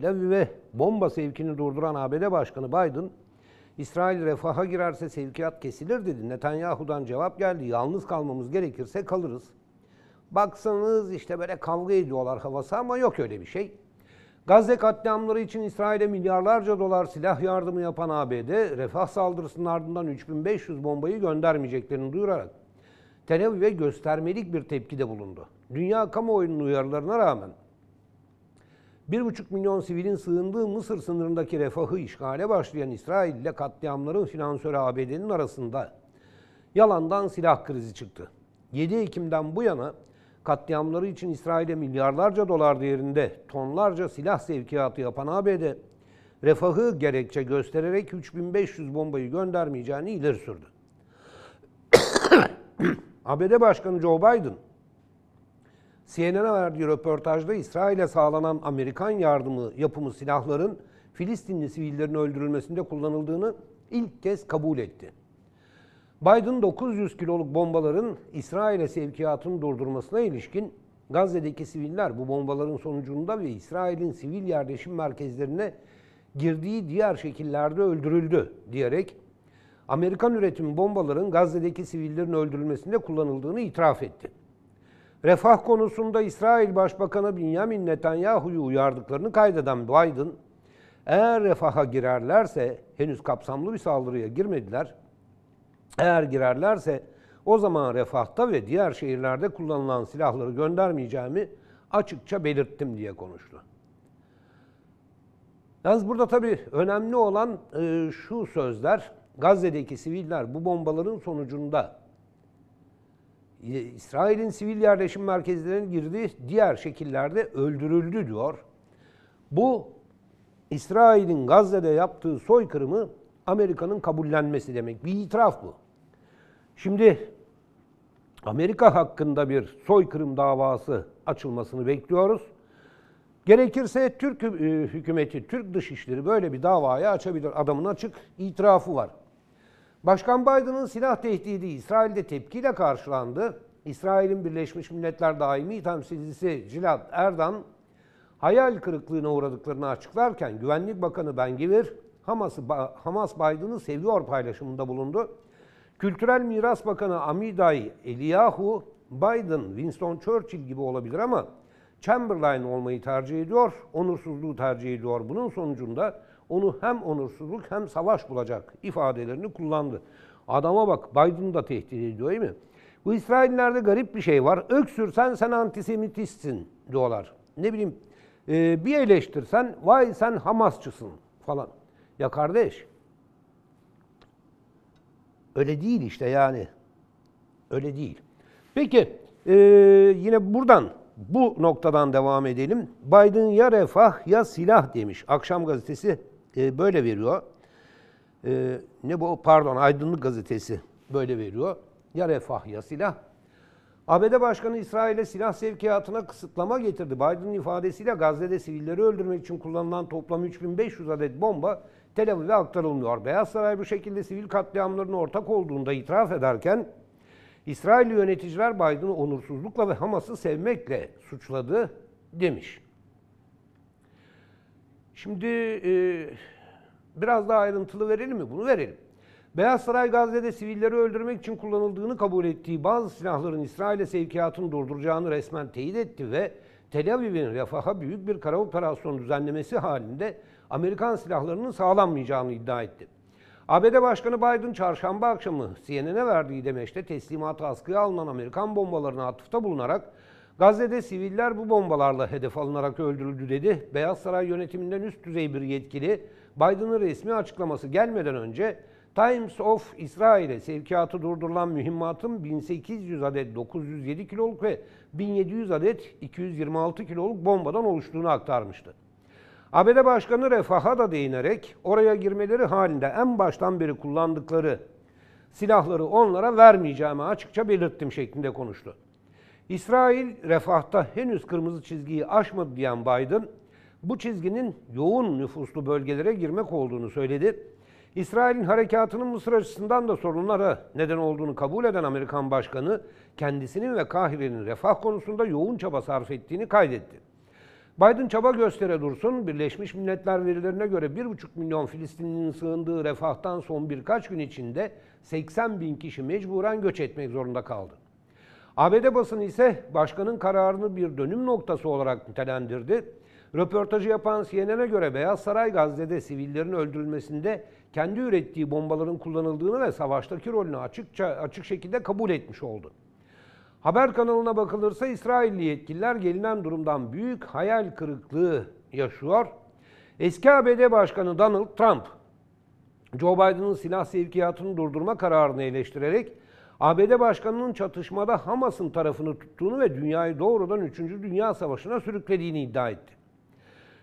Tel Aviv'e bomba sevkini durduran ABD Başkanı Biden, İsrail refaha girerse sevkiyat kesilir dedi. Netanyahu'dan cevap geldi. Yalnız kalmamız gerekirse kalırız. Baksanız işte böyle kavga ediyorlar havası ama yok öyle bir şey. Gazze katliamları için İsrail'e milyarlarca dolar silah yardımı yapan ABD, refah saldırısının ardından 3500 bombayı göndermeyeceklerini duyurarak Tel Aviv'e göstermelik bir tepkide bulundu. Dünya kamuoyunun uyarılarına rağmen 1,5 milyon sivilin sığındığı Mısır sınırındaki refahı işgale başlayan İsrail ile katliamların finansörü ABD'nin arasında yalandan silah krizi çıktı. 7 Ekim'den bu yana katliamları için İsrail'e milyarlarca dolar değerinde tonlarca silah sevkiyatı yapan ABD, refahı gerekçe göstererek 3500 bombayı göndermeyeceğini ileri sürdü. ABD Başkanı Joe Biden, CNN'e verdiği röportajda İsrail'e sağlanan Amerikan yardımı yapımı silahların Filistinli sivillerin öldürülmesinde kullanıldığını ilk kez kabul etti. Biden 900 kiloluk bombaların İsrail'e sevkiyatını durdurmasına ilişkin Gazze'deki siviller bu bombaların sonucunda ve İsrail'in sivil yerleşim merkezlerine girdiği diğer şekillerde öldürüldü diyerek Amerikan üretimi bombaların Gazze'deki sivillerin öldürülmesinde kullanıldığını itiraf etti. Refah konusunda İsrail Başbakanı Benjamin Netanyahu'yu uyardıklarını kaydeden Biden, eğer refaha girerlerse, henüz kapsamlı bir saldırıya girmediler, eğer girerlerse o zaman refahta ve diğer şehirlerde kullanılan silahları göndermeyeceğimi açıkça belirttim diye konuştu. Yalnız burada tabii önemli olan şu sözler, Gazze'deki siviller bu bombaların sonucunda İsrail'in sivil yerleşim merkezlerine girdiği diğer şekillerde öldürüldü diyor. Bu İsrail'in Gazze'de yaptığı soykırımı Amerika'nın kabullenmesi demek. Bir itiraf bu. Şimdi Amerika hakkında bir soykırım davası açılmasını bekliyoruz. Gerekirse Türk e, hükümeti, Türk dışişleri böyle bir davaya açabilir. Adamın açık itirafı var. Başkan Biden'ın silah tehdidi İsrail'de tepkiyle karşılandı. İsrail'in Birleşmiş Milletler Daimi Temsilcisi Cilad Erdan, hayal kırıklığına uğradıklarını açıklarken Güvenlik Bakanı Ben Givir, Hamas, Hamas Biden'ı seviyor paylaşımında bulundu. Kültürel Miras Bakanı Amiday Eliyahu, Biden, Winston Churchill gibi olabilir ama Chamberlain olmayı tercih ediyor, onursuzluğu tercih ediyor. Bunun sonucunda onu hem onursuzluk hem savaş bulacak ifadelerini kullandı. Adama bak Biden da tehdit ediyor değil mi? Bu İsraillerde garip bir şey var. Öksürsen sen antisemitistsin diyorlar. Ne bileyim e, bir eleştirsen vay sen Hamasçısın falan. Ya kardeş öyle değil işte yani. Öyle değil. Peki e, yine buradan bu noktadan devam edelim. Biden ya refah ya silah demiş. Akşam gazetesi ee, böyle veriyor. Ee, ne bu? Pardon, Aydınlık Gazetesi böyle veriyor. Ya refah ya silah. ABD Başkanı İsrail'e silah sevkiyatına kısıtlama getirdi. Biden'ın ifadesiyle Gazze'de sivilleri öldürmek için kullanılan toplam 3500 adet bomba Tel Aviv'e aktarılmıyor. Beyaz Saray bu şekilde sivil katliamların ortak olduğunda itiraf ederken İsrail yöneticiler Biden'ı onursuzlukla ve Hamas'ı sevmekle suçladı demiş. Şimdi e, biraz daha ayrıntılı verelim mi? Bunu verelim. Beyaz Saray Gazze'de sivilleri öldürmek için kullanıldığını kabul ettiği bazı silahların İsrail'e sevkiyatını durduracağını resmen teyit etti ve Tel Aviv'in refaha büyük bir kara operasyon düzenlemesi halinde Amerikan silahlarının sağlanmayacağını iddia etti. ABD Başkanı Biden çarşamba akşamı CNN'e verdiği demeçte teslimatı askıya alınan Amerikan bombalarına atıfta bulunarak Gazze'de siviller bu bombalarla hedef alınarak öldürüldü dedi. Beyaz Saray yönetiminden üst düzey bir yetkili Biden'ın resmi açıklaması gelmeden önce Times of İsrail'e sevkiyatı durdurulan mühimmatın 1800 adet 907 kiloluk ve 1700 adet 226 kiloluk bombadan oluştuğunu aktarmıştı. ABD Başkanı Refah'a da değinerek oraya girmeleri halinde en baştan beri kullandıkları silahları onlara vermeyeceğimi açıkça belirttim şeklinde konuştu. İsrail refahta henüz kırmızı çizgiyi aşmadı diyen Biden, bu çizginin yoğun nüfuslu bölgelere girmek olduğunu söyledi. İsrail'in harekatının Mısır açısından da sorunlara neden olduğunu kabul eden Amerikan Başkanı, kendisinin ve Kahire'nin refah konusunda yoğun çaba sarf ettiğini kaydetti. Biden çaba göstere dursun, Birleşmiş Milletler verilerine göre 1,5 milyon Filistinli'nin sığındığı refahtan son birkaç gün içinde 80 bin kişi mecburen göç etmek zorunda kaldı. ABD basını ise başkanın kararını bir dönüm noktası olarak nitelendirdi. Röportajı yapan CNN'e göre Beyaz Saray Gazze'de sivillerin öldürülmesinde kendi ürettiği bombaların kullanıldığını ve savaştaki rolünü açıkça açık şekilde kabul etmiş oldu. Haber kanalına bakılırsa İsrailli yetkililer gelinen durumdan büyük hayal kırıklığı yaşıyor. Eski ABD Başkanı Donald Trump, Joe Biden'ın silah sevkiyatını durdurma kararını eleştirerek ABD Başkanı'nın çatışmada Hamas'ın tarafını tuttuğunu ve dünyayı doğrudan 3. Dünya Savaşı'na sürüklediğini iddia etti.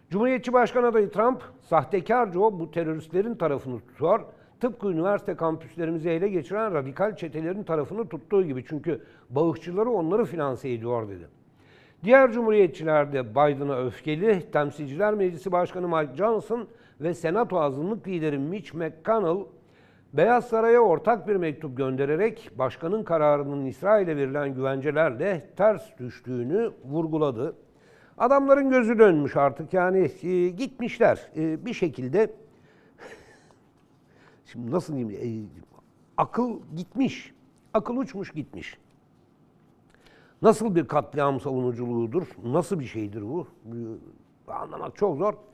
Cumhuriyetçi Başkan adayı Trump, sahtekarca o bu teröristlerin tarafını tutuyor. tıpkı üniversite kampüslerimizi ele geçiren radikal çetelerin tarafını tuttuğu gibi çünkü bağışçıları onları finanse ediyor dedi. Diğer cumhuriyetçiler de Biden'a öfkeli, Temsilciler Meclisi Başkanı Mike Johnson ve Senato azınlık lideri Mitch McConnell Beyaz Saray'a ortak bir mektup göndererek başkanın kararının İsrail'e verilen güvencelerle ters düştüğünü vurguladı. Adamların gözü dönmüş artık yani e, gitmişler e, bir şekilde. Şimdi nasıl diyeyim? E, akıl gitmiş. Akıl uçmuş gitmiş. Nasıl bir katliam savunuculuğudur? Nasıl bir şeydir bu? Anlamak çok zor.